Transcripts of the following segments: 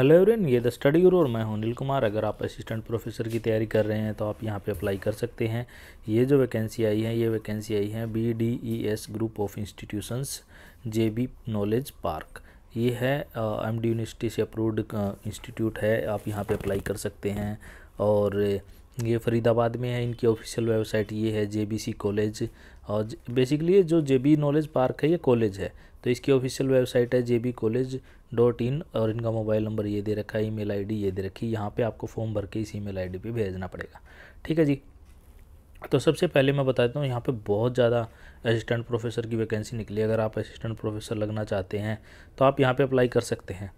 hello everyone ये the study Guru और मैं हूं अनिल कुमार अगर आप असिस्टेंट प्रोफेसर की तैयारी कर रहे हैं तो आप यहां पे अप्लाई कर सकते हैं ये जो वैकेंसी आई है ये वैकेंसी आई है B D E S group of institutions J B knowledge park ये है एम डी यूनिवर्सिटी से अप्रूव्ड इंस्टीट्यूट है आप यहाँ पर अप्लाई कर सकते हैं और ये फरीदाबाद में है इनकी ऑफिशियल वेबसाइट ये है जे कॉलेज और बेसिकली ये जो जे नॉलेज पार्क है ये कॉलेज है तो इसकी ऑफिशियल वेबसाइट है जे कॉलेज डॉट इन और इनका मोबाइल नंबर ये दे रखा है ईमेल आईडी ये दे रखी है यहाँ पर आपको फॉर्म भर के इस ईमेल आईडी पे भेजना पड़ेगा ठीक है जी तो सबसे पहले मैं बता देता हूँ यहाँ पे बहुत ज़्यादा असिस्टेंट प्रोफेसर की वैकेंसी निकली अगर आप असिस्टेंट प्रोफेसर लगना चाहते हैं तो आप यहाँ पे अप्लाई कर सकते हैं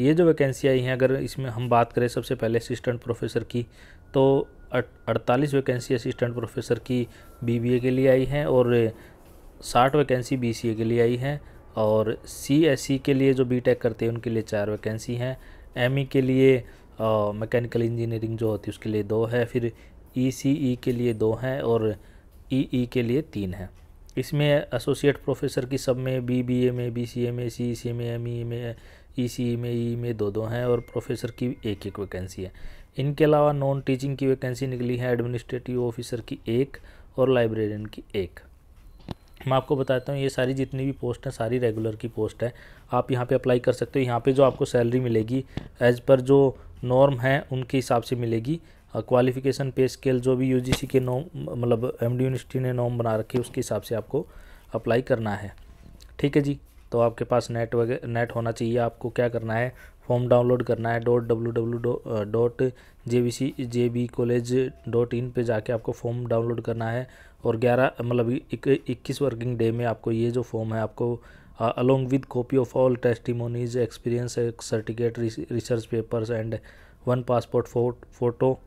ये जो वैकेंसी आई है अगर इसमें हम बात करें सबसे पहले असिस्टेंट प्रोफेसर की तो अड़तालीस वैकेंसी असिस्टेंट प्रोफेसर की बीबीए के लिए आई हैं और साठ वैकेंसी बीसीए के लिए आई हैं और सीएससी e के लिए जो बीटेक करते हैं उनके लिए चार वैकेंसी हैं एमई e के लिए मैकेनिकल इंजीनियरिंग जो होती है उसके लिए दो है फिर ईसीई e के लिए दो हैं और ईई के लिए तीन हैं इसमें एसोसिएट प्रोफेसर की सब में बी में बी में सी में एम में ई में ई में दो दो हैं और प्रोफेसर की एक एक वैकेंसी है इनके अलावा नॉन टीचिंग की वैकेंसी निकली है एडमिनिस्ट्रेटिव ऑफिसर की एक और लाइब्रेरियन की एक मैं आपको बताता हूँ ये सारी जितनी भी पोस्ट हैं सारी रेगुलर की पोस्ट है आप यहाँ पे अप्लाई कर सकते हो यहाँ पे जो आपको सैलरी मिलेगी एज़ पर जो नॉर्म है उनके हिसाब से मिलेगी क्वालिफिकेशन पे स्केल जो भी यू के नॉम मतलब एम यूनिवर्सिटी ने नॉम बना रखी है उसके हिसाब से आपको अप्लाई करना है ठीक है जी तो आपके पास नेट वगैरह नेट होना चाहिए आपको क्या करना है फॉर्म डाउनलोड करना है dot W W dot J B C J B college dot in पर जाके आपको फॉर्म डाउनलोड करना है और ग्यारह मतलब इक्कीस वर्किंग डे में आपको ये जो फॉर्म है आपको along with copy of all testimonies experience certificate research papers and one passport photo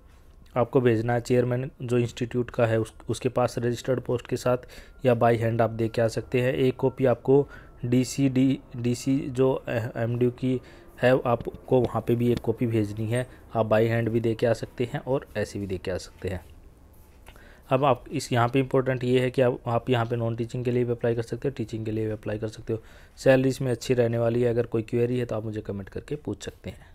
आपको भेजना है चेयरमैन जो इंस्टीट्यूट का है उस, उसके पास रजिस्टर्ड पोस्ट के साथ या बाई हैंड आप दे के आ सकते हैं एक कॉपी आपको D C D D C जो एम डी की है आपको वहाँ पे भी एक कॉपी भेजनी है आप बाई हैंड भी दे के आ सकते हैं और ऐसे भी दे के आ सकते हैं अब आप इस यहाँ पे इंपॉर्टेंट ये है कि आप आप यहाँ पे नॉन टीचिंग के लिए भी अप्लाई कर सकते हो टीचिंग के लिए भी अप्लाई कर सकते हो सैलरी इसमें अच्छी रहने वाली है अगर कोई क्वेरी है तो आप मुझे कमेंट करके पूछ सकते हैं